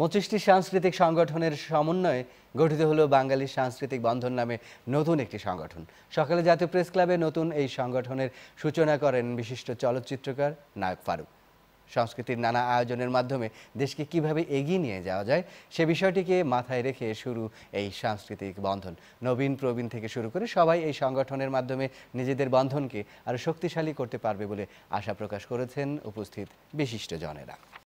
পঁচিশটি সাংস্কৃতিক সংগঠনের সমন্বয়ে গঠিত হলো বাঙালি সাংস্কৃতিক বন্ধন নামে নতুন একটি সংগঠন সকালে জাতীয় প্রেস ক্লাবে নতুন এই সংগঠনের সূচনা করেন বিশিষ্ট চলচ্চিত্রকার নায়ক ফারুক সংস্কৃতির নানা আয়োজনের মাধ্যমে দেশকে কিভাবে এগিয়ে নিয়ে যাওয়া যায় সে বিষয়টিকে মাথায় রেখে শুরু এই সাংস্কৃতিক বন্ধন নবীন প্রবীণ থেকে শুরু করে সবাই এই সংগঠনের মাধ্যমে নিজেদের বন্ধনকে আরও শক্তিশালী করতে পারবে বলে আশা প্রকাশ করেছেন উপস্থিত বিশিষ্টজনেরা